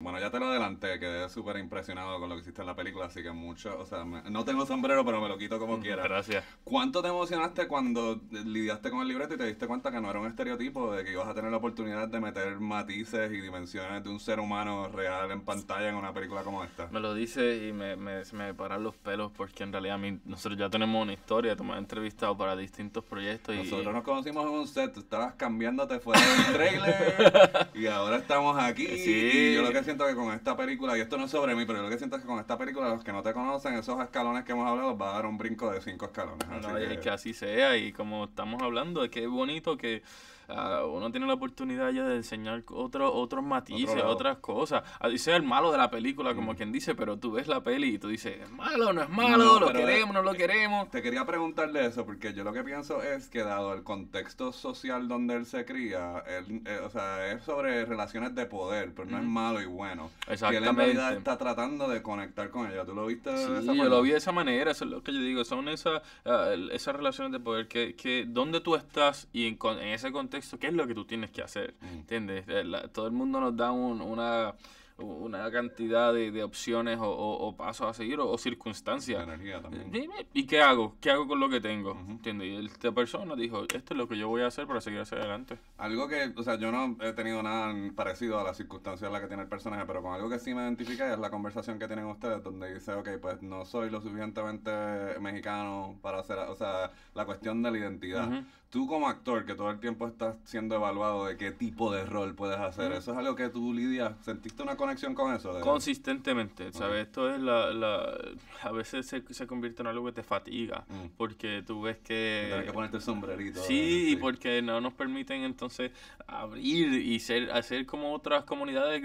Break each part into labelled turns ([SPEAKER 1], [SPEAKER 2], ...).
[SPEAKER 1] Bueno, ya te lo adelanté, quedé súper impresionado con lo que hiciste en la película, así que mucho, o sea, no tengo sombrero, pero me lo quito como mm, quiera. Gracias. ¿Cuánto te emocionaste cuando lidiaste con el libreto y te diste cuenta que no era un estereotipo, de que ibas a tener la oportunidad de meter matices y dimensiones de un ser humano real en pantalla en una película como esta? Me lo dice y me, me, me paran los pelos, porque en realidad
[SPEAKER 2] nosotros ya tenemos una historia, te hemos entrevistado para distintos proyectos. Y, nosotros nos conocimos en un set,
[SPEAKER 1] estabas cambiándote fuera del trailer y ahora estamos aquí. Sí. yo lo que siento que con esta película, y esto no es sobre mí, pero lo que siento es que con esta película, los que no te conocen, esos escalones que hemos hablado, va a dar un brinco de cinco escalones. que... que...
[SPEAKER 2] así sea, y como estamos hablando, es que es bonito que Ah, uno tiene la oportunidad ya de enseñar otro, otros matices, otras cosas.
[SPEAKER 1] Ah, dice el malo de la película, como mm. quien dice, pero tú ves la peli y tú dices, ¿es
[SPEAKER 2] malo no es malo? ¿Lo queremos,
[SPEAKER 1] no lo queremos? Te quería preguntarle eso, porque yo lo que pienso es que dado el contexto social donde él se cría, eh, o sea, es sobre relaciones de poder, pero no es malo y bueno. Exactamente. Que él en realidad está tratando de conectar con ella. ¿Tú lo viste sí, esa yo lo vi de
[SPEAKER 2] esa manera, eso es lo que yo digo. Son esas, ah, esas relaciones de poder que, que donde tú estás y en, en ese contexto qué es lo que tú tienes que hacer, mm. ¿entiendes? todo el mundo nos da una una cantidad de, de opciones o, o, pasos a seguir o, circunstancias. Eh,
[SPEAKER 1] ¿Y qué hago? ¿Qué hago con lo que tengo? entiendo ¿Entiendes? Y esta persona dijo, esto es lo que yo voy a hacer para seguir hacia adelante. Algo que, o sea, yo no he tenido nada parecido a la circunstancia en la que tiene el personaje, pero con algo que sí me identifica es la conversación que tienen ustedes, donde dice, ok, pues no soy lo suficientemente mexicano para hacer, o sea, la cuestión de la identidad. Tú como actor, que todo el tiempo estás siendo evaluado de qué tipo de rol puedes hacer, eso es algo que tú lidias, sentiste una conexión acción con eso? Consistentemente, ¿sabes? Esto es la, A veces se, se, convierte en
[SPEAKER 2] algo que te fatiga, mm. porque tú ves que... Tienes que ponerte el sombrerito. Eh, sí, porque no nos permiten entonces abrir y ser, hacer como otras comunidades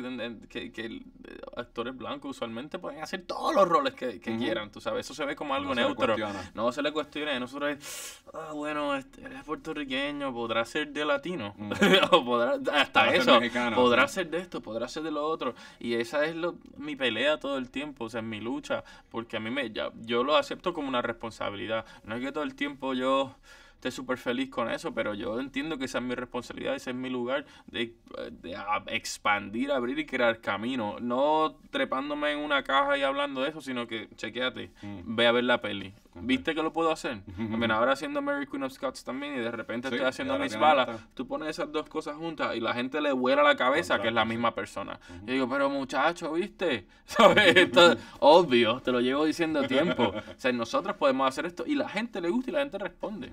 [SPEAKER 2] que, que, eh, actores blancos usualmente pueden hacer todos los roles que, quieran, tú sabes. Eso se ve como algo neutro. no se le cuestiona. Nosotros, ah, bueno, este, puertorriqueño, podrá ser de latino, mm. o podrá, hasta eso, podrá ser de esto, podrá ser de lo otro. Y esa es mi pelea todo el tiempo, o sea, es mi lucha, porque a mí me, ya, yo lo acepto como una responsabilidad. No es que todo el tiempo yo esté súper feliz con eso, pero yo entiendo que esa es mi responsabilidad, ese es mi lugar de, expandir, abrir y crear camino. No trepándome en una caja y hablando de eso, sino que chequéate, mm. ve a ver la peli, ¿Viste que lo puedo hacer? También ahora haciendo Mary Queen of Scots también y de repente estoy haciendo mis balas. Tú pones esas dos cosas juntas y la gente le vuela la cabeza que es la misma persona. yo digo, pero muchacho, ¿viste? Esto, obvio, te lo llevo diciendo a tiempo. O sea, nosotros
[SPEAKER 1] podemos hacer esto y la gente le gusta y la gente responde.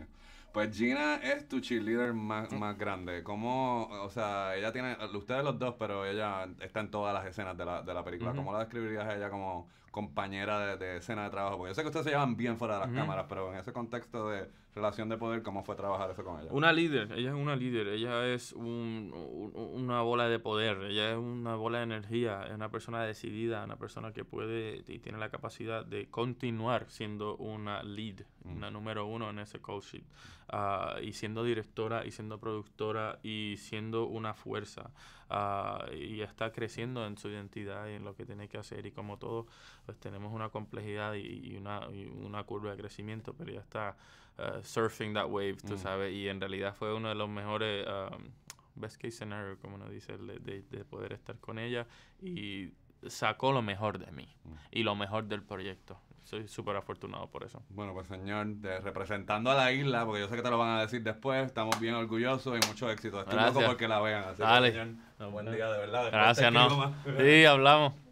[SPEAKER 1] Pues Gina es tu cheerleader más, grande. ¿Cómo, o sea, ella tiene, ustedes los dos, pero ella está en todas las escenas de la, de la película. ¿Cómo la describirías a ella como compañera de, escena de trabajo? Porque yo sé que ustedes se llevan bien fuera de las cámaras, pero en ese contexto de relación de poder, ¿cómo fue trabajar eso con ella? Una líder,
[SPEAKER 2] ella es una líder, ella es un, una bola de poder, ella es una bola de energía, es una persona decidida, una persona que puede y tiene la capacidad de continuar siendo una lead, mm. una número uno en ese coaching, ah, y siendo directora, y siendo productora, y siendo una fuerza, uh, y está creciendo en su identidad y en lo que tiene que hacer, y como todo, pues tenemos una complejidad y, una, y una curva de crecimiento, pero ya está eh, surfing that wave, tú mm. sabes, y en realidad fue uno de los mejores um, best case scenario, como nos dice, de, poder estar con ella y sacó lo mejor de mí mm. y lo mejor del proyecto. Soy súper afortunado por eso.
[SPEAKER 1] Bueno, pues señor, de, representando a la isla, porque yo sé que te lo van a decir después, estamos bien orgullosos y mucho éxito. Estoy Gracias. porque la vean. Así Dale. Que, buen día, de verdad. Gracias, Sí,
[SPEAKER 2] hablamos.